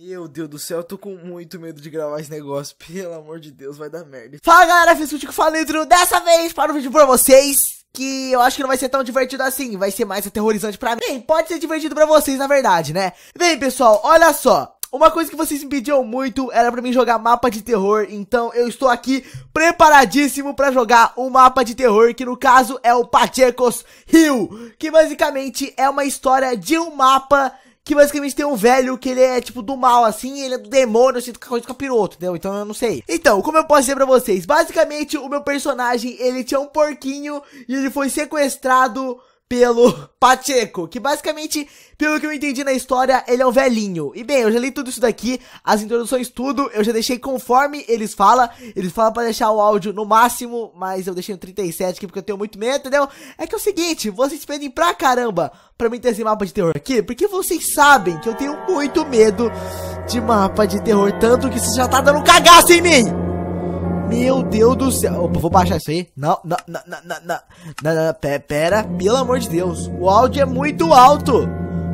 Meu Deus do céu, eu tô com muito medo de gravar esse negócio. Pelo amor de Deus, vai dar merda. Fala galera, fiz o falei Falentro dessa vez para um vídeo pra vocês. Que eu acho que não vai ser tão divertido assim, vai ser mais aterrorizante pra mim. Bem, pode ser divertido pra vocês, na verdade, né? Bem, pessoal, olha só. Uma coisa que vocês me pediam muito era pra mim jogar mapa de terror, então eu estou aqui preparadíssimo pra jogar um mapa de terror, que no caso é o Pacheco's Hill, que basicamente é uma história de um mapa que basicamente tem um velho que ele é tipo do mal, assim, ele é do demônio, assim, do coisa de capiroto, entendeu? Então eu não sei. Então, como eu posso dizer pra vocês? Basicamente, o meu personagem, ele tinha um porquinho e ele foi sequestrado pelo Pacheco, que basicamente, pelo que eu entendi na história, ele é um velhinho. E bem, eu já li tudo isso daqui, as introduções, tudo, eu já deixei conforme eles falam. Eles falam para deixar o áudio no máximo, mas eu deixei no 37 aqui porque eu tenho muito medo, entendeu? É que é o seguinte, vocês pedem pra caramba pra mim ter esse mapa de terror aqui, porque vocês sabem que eu tenho muito medo de mapa de terror, tanto que isso já tá dando cagaço em mim! Meu Deus do céu. Opa, vou baixar isso aí. Não, não, não, não, não, não, não, não, não pera, pelo amor de Deus. O áudio é muito alto.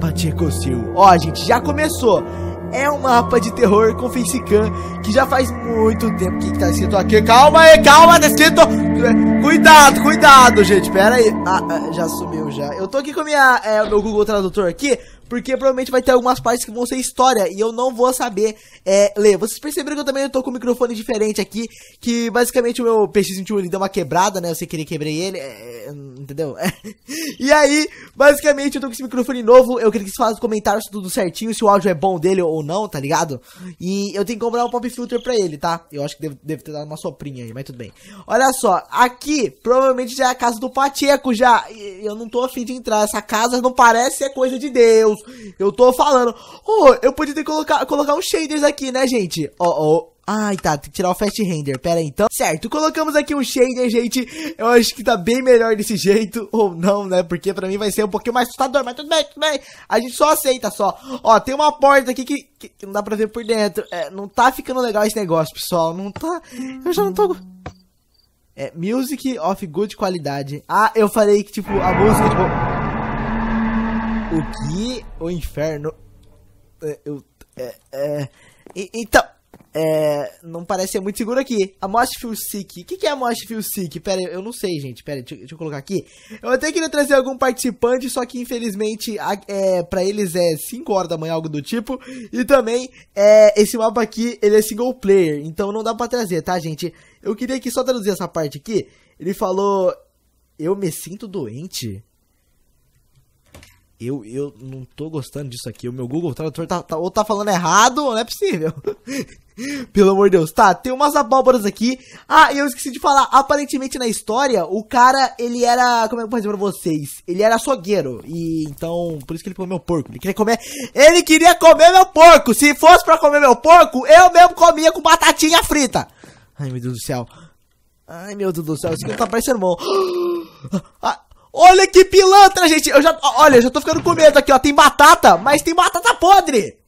Pacheco Sil. Ó, gente, já começou. É um mapa de terror com facecam que já faz muito tempo que tá escrito aqui. Calma aí, calma, tá escrito... Cuidado, cuidado, gente, pera aí. Ah, ah já sumiu já. Eu tô aqui com minha, é, meu Google Tradutor aqui porque provavelmente vai ter algumas partes que vão ser história e eu não vou saber é, ler. Vocês perceberam que eu também tô com um microfone diferente aqui, que basicamente o meu pc 21 ele deu uma quebrada, né? Eu sei que ele quebrei ele, é, é entendeu? É. E aí, basicamente eu tô com esse microfone novo, eu queria que vocês falassem comentários tudo certinho, se o áudio é bom dele ou não, tá ligado? E eu tenho que comprar um pop filter pra ele, tá? Eu acho que devo, ter dado uma soprinha aí, mas tudo bem. Olha só, aqui provavelmente já é a casa do Pacheco já. Eu não tô afim de entrar, essa casa não parece ser coisa de Deus eu tô falando. Oh, eu podia ter colocado, colocar uns shaders aqui, né, gente? Ó, oh, ó. Oh. Ai, tá, tem que tirar o fast render, pera aí, então. Certo, colocamos aqui um shader, gente. Eu acho que tá bem melhor desse jeito, ou não, né? Porque pra mim vai ser um pouquinho mais assustador, mas tudo bem, tudo bem. A gente só aceita, só. Ó, tem uma porta aqui que, que, que não dá pra ver por dentro. É, não tá ficando legal esse negócio, pessoal. Não tá... Eu já não tô... É, music of good qualidade. Ah, eu falei que, tipo, a música, tipo... O que o inferno. É, eu, é, é então, é, não parece ser muito seguro aqui. A Most Feel Sick. O que, que é a Most Feel Sick? Pera, eu não sei, gente. Pera, deixa, deixa, eu colocar aqui. Eu até queria trazer algum participante, só que infelizmente a, é, pra eles é 5 horas da manhã, algo do tipo. E também, é, esse mapa aqui, ele é single player. Então não dá pra trazer, tá, gente? Eu queria aqui só traduzir essa parte aqui. Ele falou: Eu me sinto doente eu, eu não tô gostando disso aqui. O meu Google Tradutor tá, tá, tá, ou tá falando errado, ou não é possível. Pelo amor de Deus. Tá, tem umas abóboras aqui. Ah, e eu esqueci de falar. Aparentemente na história, o cara, ele era. Como é que eu vou dizer pra vocês? Ele era açougueiro. E então, por isso que ele comeu porco. Ele queria comer. Ele queria comer meu porco! Se fosse pra comer meu porco, eu mesmo comia com batatinha frita. Ai, meu Deus do céu. Ai, meu Deus do céu. Isso aqui não tá parecendo bom. Ah, Olha que pilantra, gente. Eu já, olha, eu já tô ficando com medo aqui, ó. Tem batata, mas tem batata podre.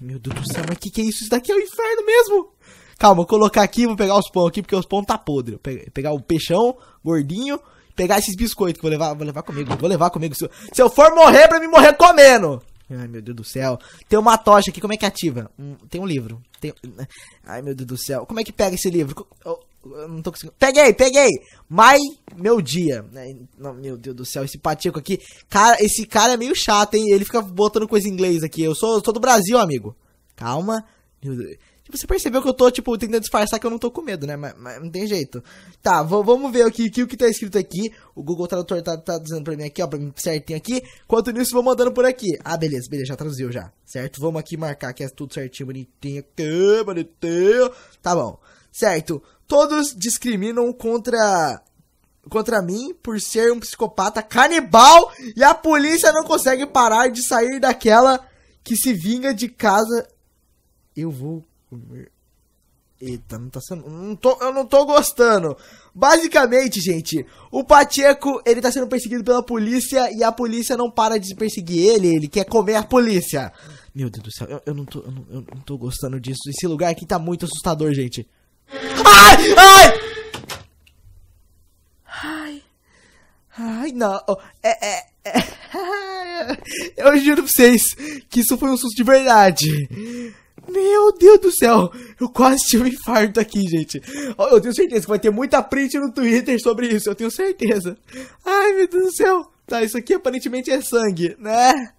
Meu Deus do céu, mas que que é isso? Isso daqui é o um inferno mesmo. Calma, vou colocar aqui, vou pegar os pão aqui, porque os pão tá podre. Vou pegar o peixão gordinho, pegar esses biscoitos que vou levar, vou levar comigo, vou levar comigo. Se eu, for morrer, pra me morrer comendo. Ai, meu Deus do céu. Tem uma tocha aqui, como é que ativa? Hum, tem um livro. Tem... Ai, meu Deus do céu. Como é que pega esse livro? não tô conseguindo. Peguei, peguei! Mai, meu dia. É, meu Deus do céu, esse Pacheco aqui. Cara, esse cara é meio chato, hein? Ele fica botando coisa em inglês aqui. Eu sou, eu sou do Brasil, amigo. Calma. Tipo, você percebeu que eu tô, tipo, tentando disfarçar que eu não tô com medo, né? Mas, mas não tem jeito. Tá, vamos ver aqui, aqui o que tá escrito aqui. O Google Tradutor tá, tá dizendo pra mim aqui, ó, pra mim certinho aqui. quanto nisso, vou mandando por aqui. Ah, beleza, beleza, já traduziu já, certo? Vamos aqui marcar que é tudo certinho, bonitinho. Que bonitinho. Tá bom. Certo, todos discriminam contra contra mim por ser um psicopata canibal e a polícia não consegue parar de sair daquela que se vinga de casa. Eu vou comer. Eita, não tá sendo. Não tô, eu não tô gostando. Basicamente, gente, o Pacheco ele tá sendo perseguido pela polícia e a polícia não para de perseguir ele, ele quer comer a polícia. Meu Deus do céu, eu, eu não, tô, eu, não, eu não tô gostando disso. Esse lugar aqui tá muito assustador, gente. Ai! Ai! Ai! Ai, não. É, é, é. Eu juro pra vocês que isso foi um susto de verdade. Meu Deus do céu, eu quase tive um infarto aqui, gente. Eu tenho certeza que vai ter muita print no Twitter sobre isso, eu tenho certeza. Ai, meu Deus do céu. Tá, isso aqui aparentemente é sangue, né?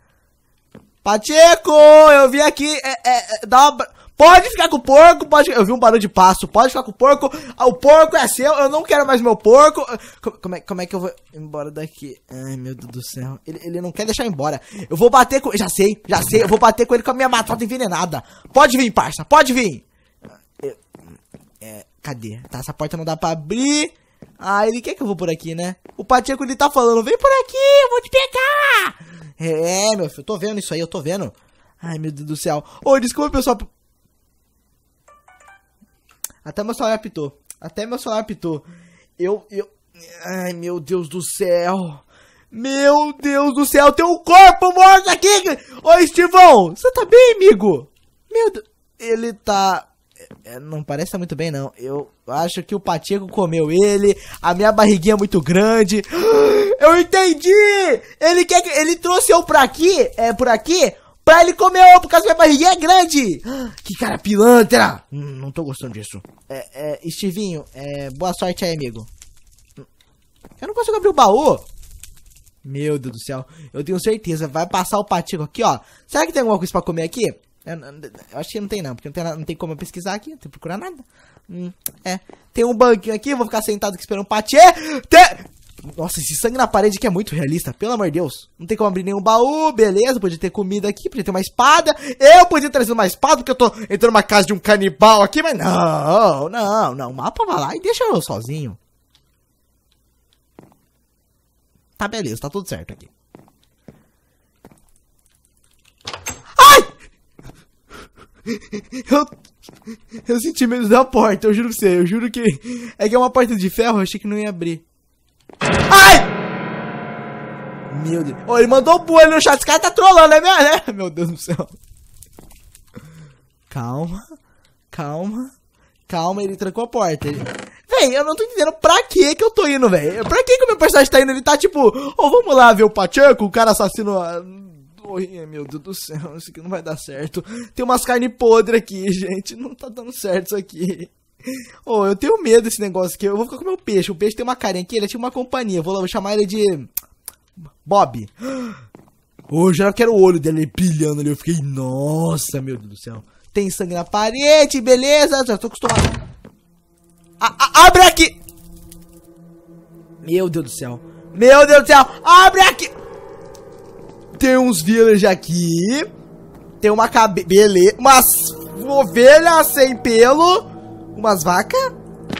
Pacheco, eu vim aqui, é, é, é dá uma... Pode ficar com o porco, pode. Eu vi um barulho de passo, pode ficar com o porco. Ah, o porco é seu, eu não quero mais meu porco. Ah, como, é, como é que eu vou embora daqui? Ai, meu Deus do céu. Ele, ele não quer deixar embora. Eu vou bater com. Já sei, já sei, eu vou bater com ele com a minha batata envenenada. Pode vir, parça, pode vir. Ah, eu... É, cadê? Tá, essa porta não dá pra abrir. Ah, ele quer que eu vou por aqui, né? O Pacheco, ele tá falando, vem por aqui, eu vou te pegar! É, meu filho, eu tô vendo isso aí, eu tô vendo. Ai, meu Deus do céu. Ô, oh, desculpa, pessoal, até meu celular apitou. Até meu celular apitou. Eu, eu... Ai, meu Deus do céu. Meu Deus do céu, tem um corpo morto aqui! Ô, Estivão, você tá bem, amigo? Meu Deus, ele tá... É, é, não parece tá muito bem, não. Eu acho que o Pacheco comeu ele, a minha barriguinha é muito grande. Eu entendi! Ele quer que... Ele trouxe eu pra aqui, é, por aqui, pra ele comer ovo, porque a minha barriga é grande. Que cara pilantra. Hum, não tô gostando disso. É, é, Estivinho, é, boa sorte aí, amigo. Eu não consigo abrir o baú. Meu Deus do céu. Eu tenho certeza. Vai passar o patico aqui, ó. Será que tem alguma coisa pra comer aqui? Eu, eu acho que não tem não, porque não tem, não tem como eu pesquisar aqui, não tem que procurar nada. Hum, é. Tem um banquinho aqui, vou ficar sentado aqui esperando o patê. Tem... Nossa, esse sangue na parede que é muito realista, pelo amor de Deus. Não tem como abrir nenhum baú, beleza. Podia ter comida aqui, podia ter uma espada. Eu podia trazer uma espada, porque eu tô entrando numa casa de um canibal aqui, mas não, não, não. O mapa vai lá e deixa eu sozinho. Tá beleza, tá tudo certo aqui. Ai! Eu eu senti medo da porta, eu juro pra você, eu juro que. É que é uma porta de ferro, eu achei que não ia abrir. Ai! Meu Deus. Ô, ele mandou um bullying no chat. Esse cara tá trolando, é mesmo, né? Meu Deus do céu. Calma. Calma. Calma, ele trancou a porta. Ele... Véi, eu não tô entendendo pra que que eu tô indo, velho. Pra que que o meu personagem tá indo? Ele tá tipo, ô, oh, vamos lá ver o Pacheco, o cara assassino. Ah, oi, meu Deus do céu, isso aqui não vai dar certo. Tem umas carnes podres aqui, gente. Não tá dando certo isso aqui oh, eu tenho medo desse negócio aqui. Eu vou ficar com meu peixe. O peixe tem uma carinha aqui, ele é tinha tipo uma companhia. Vou, lá, vou chamar ele de. Bob. Oh, eu já quero o olho dele pilhando ali. Eu fiquei, nossa, meu Deus do céu. Tem sangue na parede, beleza? Já tô acostumado. A abre aqui! Meu Deus do céu. Meu Deus do céu. Abre aqui! Tem uns villagers aqui. Tem uma cabeça. Beleza. Umas ovelhas sem pelo umas vacas,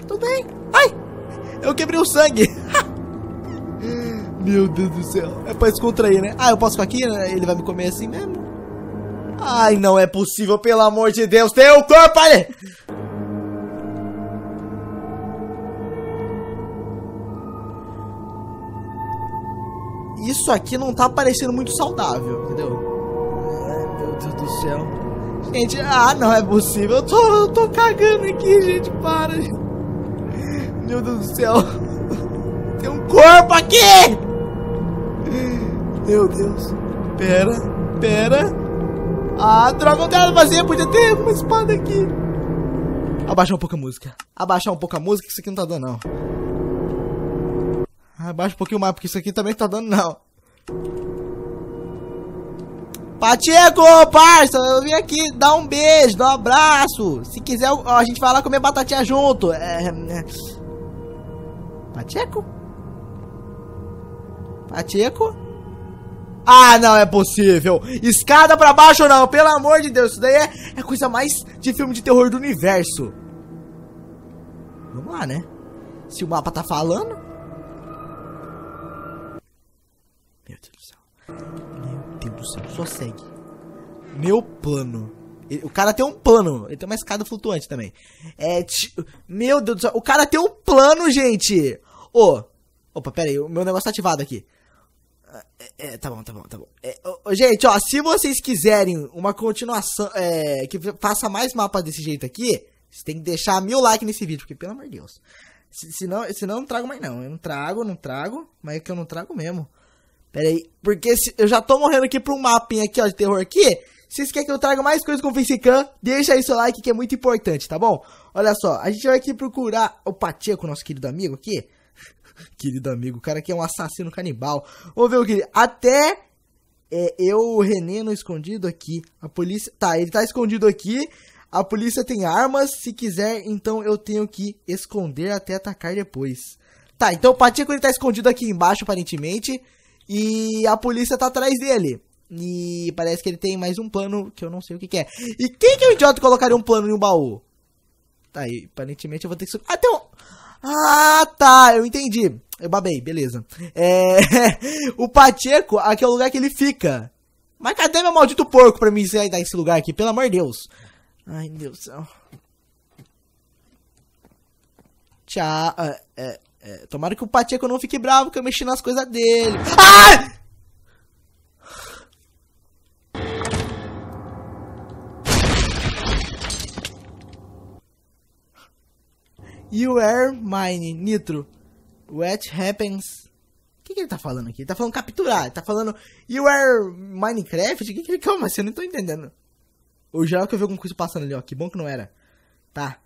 tudo bem. Ai, eu quebrei o sangue. Meu Deus do céu. É pra descontrair, né? Ah, eu posso ficar aqui? Né? Ele vai me comer assim mesmo? Ai, não é possível, pelo amor de Deus. Tem o corpo ali! Isso aqui não tá parecendo muito saudável, entendeu? Ai, meu Deus do céu. Gente, ah, não é possível. Eu tô, eu tô cagando aqui, gente. Para. Meu Deus do céu. Tem um corpo aqui! Meu Deus. Pera, pera. Ah, droga, eu vazia. Podia ter uma espada aqui. Abaixar um pouco a música. Abaixar um pouco a música, que isso aqui não tá dando, não. Abaixa um pouquinho mais, porque isso aqui também não tá dando, não. Pacheco, parça, eu vim aqui dar um beijo, dar um abraço. Se quiser, a gente vai lá comer batatinha junto. É, é... Pacheco? Pacheco? Ah, não é possível. Escada pra baixo não, pelo amor de Deus. Isso daí é, é coisa mais de filme de terror do universo. Vamos lá, né? Se o mapa tá falando... Meu Deus do céu só segue. Meu plano. o cara tem um plano. Ele tem uma escada flutuante também. É. Meu Deus do céu. O cara tem um plano, gente! Ô! Oh, opa, pera aí. O meu negócio tá ativado aqui. É, é, tá bom, tá bom, tá bom. É, gente, ó, se vocês quiserem uma continuação, é, que faça mais mapas desse jeito aqui, vocês tem que deixar mil likes nesse vídeo, porque pelo amor de Deus. Se, senão, senão eu não trago mais não. Eu não trago, não trago, mas é que eu não trago mesmo. Pera aí, porque se, eu já tô morrendo aqui pra um mapinha aqui, ó, de terror aqui. Se vocês querem que eu traga mais coisas com o Facecam, deixa aí seu like que é muito importante, tá bom? Olha só, a gente vai aqui procurar o Pacheco, nosso querido amigo aqui. querido amigo, o cara aqui é um assassino canibal. Vamos ver o que ele... Até é, eu, Reneno, escondido aqui. A polícia... Tá, ele tá escondido aqui. A polícia tem armas, se quiser, então eu tenho que esconder até atacar depois. Tá, então o Pacheco ele tá escondido aqui embaixo, aparentemente. E a polícia tá atrás dele. E parece que ele tem mais um plano que eu não sei o que, que é. E quem que é o idiota colocaria um plano em um baú? Tá, aí, aparentemente eu vou ter que Ah, tem um... Ah, tá, eu entendi. Eu babei, beleza. É... o Pacheco, aqui é o lugar que ele fica. Mas cadê meu maldito porco pra mim sair desse lugar aqui? Pelo amor de Deus. Ai, meu Deus do céu. Tchau. Uh, é. é. É, tomara que o Pacheco não fique bravo que eu mexi nas coisas dele. Ai! You are mine, Nitro. What happens? O que, que ele tá falando aqui? Ele tá falando capturar, ele tá falando You are Minecraft? O que, que ele. Calma, assim, eu não tô entendendo. O geral que eu vi alguma coisa passando ali, ó. Que bom que não era. Tá.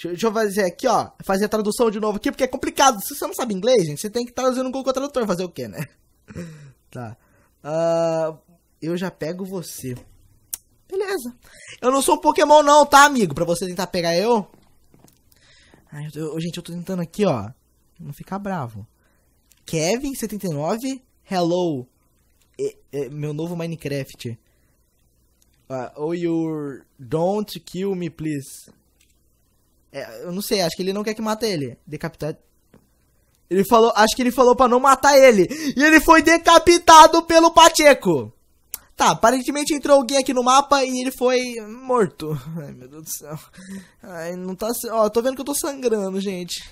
Deixa, eu fazer aqui, ó. Fazer a tradução de novo aqui, porque é complicado. Se você não sabe inglês, gente, você tem que traduzir tá no Google Tradutor. Fazer o quê, né? tá. Uh, eu já pego você. Beleza. Eu não sou um Pokémon não, tá, amigo? Pra você tentar pegar eu. Ai, eu, gente, eu tô tentando aqui, ó. Não ficar bravo. Kevin79, hello. E, e, meu novo Minecraft. Uh, oh, you don't kill me, please. É, eu não sei, acho que ele não quer que mate ele. Decapitado. Ele falou, acho que ele falou para não matar ele. E ele foi decapitado pelo Pacheco. Tá, aparentemente entrou alguém aqui no mapa e ele foi morto. Ai, meu Deus do céu. Ai, não tá. Ó, tô vendo que eu tô sangrando, gente.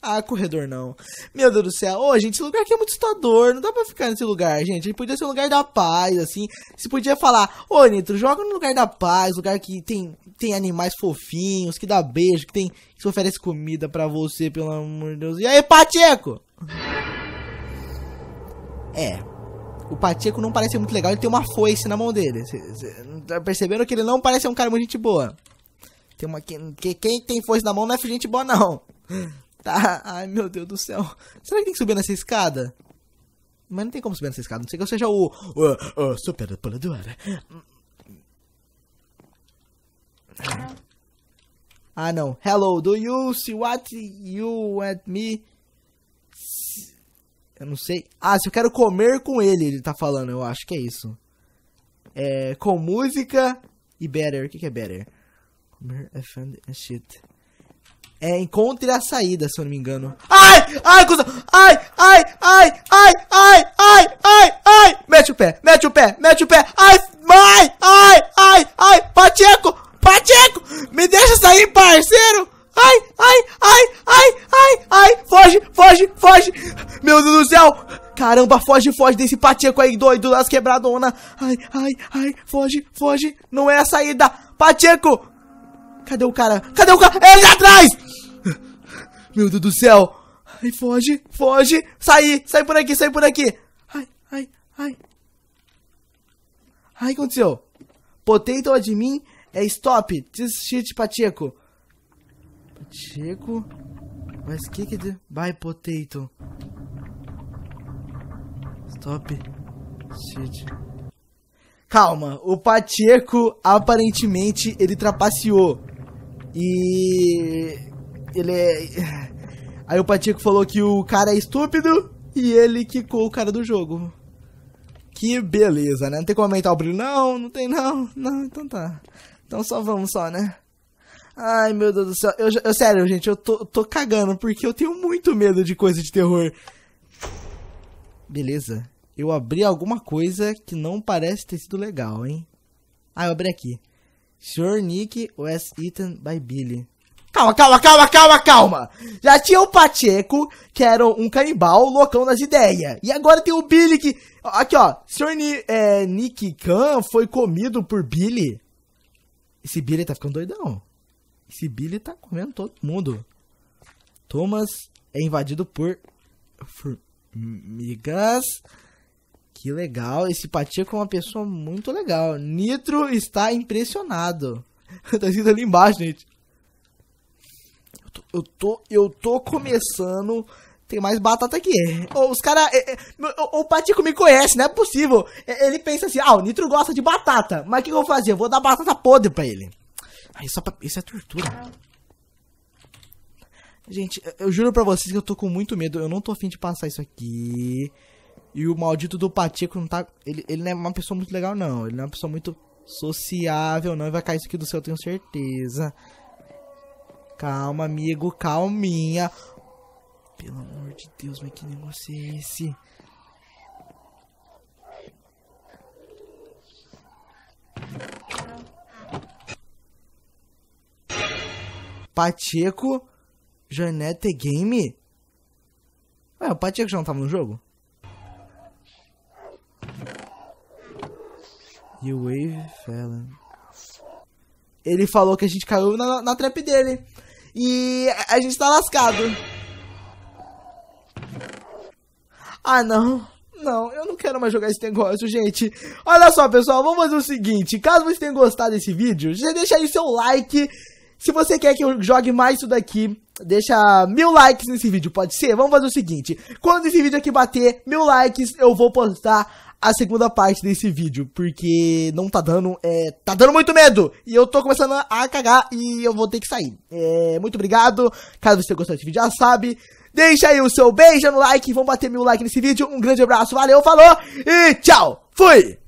Ah, corredor não. Meu Deus do céu. Ô, oh, gente, esse lugar aqui é muito assustador. Não dá pra ficar nesse lugar, gente. Ele podia ser um lugar da paz, assim. Você podia falar, ô, oh, Nitro, joga no lugar da paz, lugar que tem, tem animais fofinhos, que dá beijo, que tem. que oferece comida pra você, pelo amor de Deus. E aí, Pacheco? É. O Pacheco não parece muito legal, ele tem uma foice na mão dele. Cê, cê, tá percebendo que ele não parece um cara muito gente boa. Tem uma. Quem, quem tem foice na mão não é gente boa, não. Tá, ai meu Deus do céu. Será que tem que subir nessa escada? Mas não tem como subir nessa escada, não sei que eu seja o, o, o super pulador. Ah não. Hello, do you see what you at me? Eu não sei. Ah, se eu quero comer com ele, ele tá falando, eu acho que é isso. É, com música e better. O que, que é better? Comer, offend é and shit. É, encontre a saída, se eu não me engano. Ai! Ai, cuzão! Ai! Ai! Ai! Ai! Ai! Ai! Ai! Ai! Mete o pé! Mete o pé! Mete o pé! Ai! Ai! Ai! Ai! Ai! Pacheco! Pacheco! Me deixa sair, parceiro! Ai! Ai! Ai! Ai! Ai! Ai! Foge! Foge! Foge! Meu Deus do céu! Caramba, foge, foge desse Pacheco aí doido das quebradona. Ai, ai, ai, foge, foge. Não é a saída. Pacheco! Cadê o cara? Cadê o cara? Ele tá atrás! Meu Deus do céu. Ai, foge, foge. Sai, sai por aqui, sai por aqui. Ai, ai, ai. Ai, aconteceu? Potato admin é stop. This shit, Pacheco. Pacheco. Mas que que... De... Vai, Potato. Stop. Shit. Calma, o Pacheco aparentemente ele trapaceou. E ele é. Aí o Patrico falou que o cara é estúpido e ele quicou o cara do jogo. Que beleza, né? Não tem como aumentar o brilho? Não, não tem não. Não, então tá. Então só vamos só, né? Ai, meu Deus do céu. Eu, eu sério, gente, eu tô, tô cagando porque eu tenho muito medo de coisa de terror. Beleza. Eu abri alguma coisa que não parece ter sido legal, hein? Ah, eu abri aqui. Sr. Nick was eaten by Billy. Calma, calma, calma, calma, calma. Já tinha o Pacheco, que era um canibal, loucão das ideias. E agora tem o Billy que. Aqui, ó. Sr. Ni, é, Nick Khan foi comido por Billy. Esse Billy tá ficando doidão. Esse Billy tá comendo todo mundo. Thomas é invadido por formigas. Que legal. Esse Pacheco é uma pessoa muito legal. Nitro está impressionado. tá escrito ali embaixo, gente eu tô, eu tô começando. Tem mais batata aqui. Os caras. É, é, o, o Patico me conhece, não é possível. É, ele pensa assim: ah, o Nitro gosta de batata. Mas o que, eu vou fazer? Eu vou dar batata podre pra ele. isso é pra, Isso é tortura. Gente, eu juro pra vocês que eu tô com muito medo. Eu não tô afim de passar isso aqui. E o maldito do Patico não tá. Ele, ele não é uma pessoa muito legal, não. Ele não é uma pessoa muito sociável, não. E vai cair isso aqui do céu, eu tenho certeza. Calma, amigo, calminha. Pelo amor de Deus, mas que negócio é esse? Pacheco, Janete Game? Ué, o Pacheco já não tava no jogo? E o Wave Fallon. Ele falou que a gente caiu na, na trap dele. E a gente tá lascado. Ah, não. Não, eu não quero mais jogar esse negócio, gente. Olha só, pessoal, vamos fazer o seguinte. Caso vocês tenham gostado desse vídeo, já deixa aí seu like. Se você quer que eu jogue mais isso daqui, deixa mil likes nesse vídeo, pode ser? Vamos fazer o seguinte. Quando esse vídeo aqui bater mil likes, eu vou postar a segunda parte desse vídeo, porque não tá dando, é, tá dando muito medo, e eu tô começando a cagar e eu vou ter que sair. É, muito obrigado, caso você gostou desse vídeo já sabe, deixa aí o seu beijo no like, vamos bater mil like nesse vídeo, um grande abraço, valeu, falou e tchau, fui!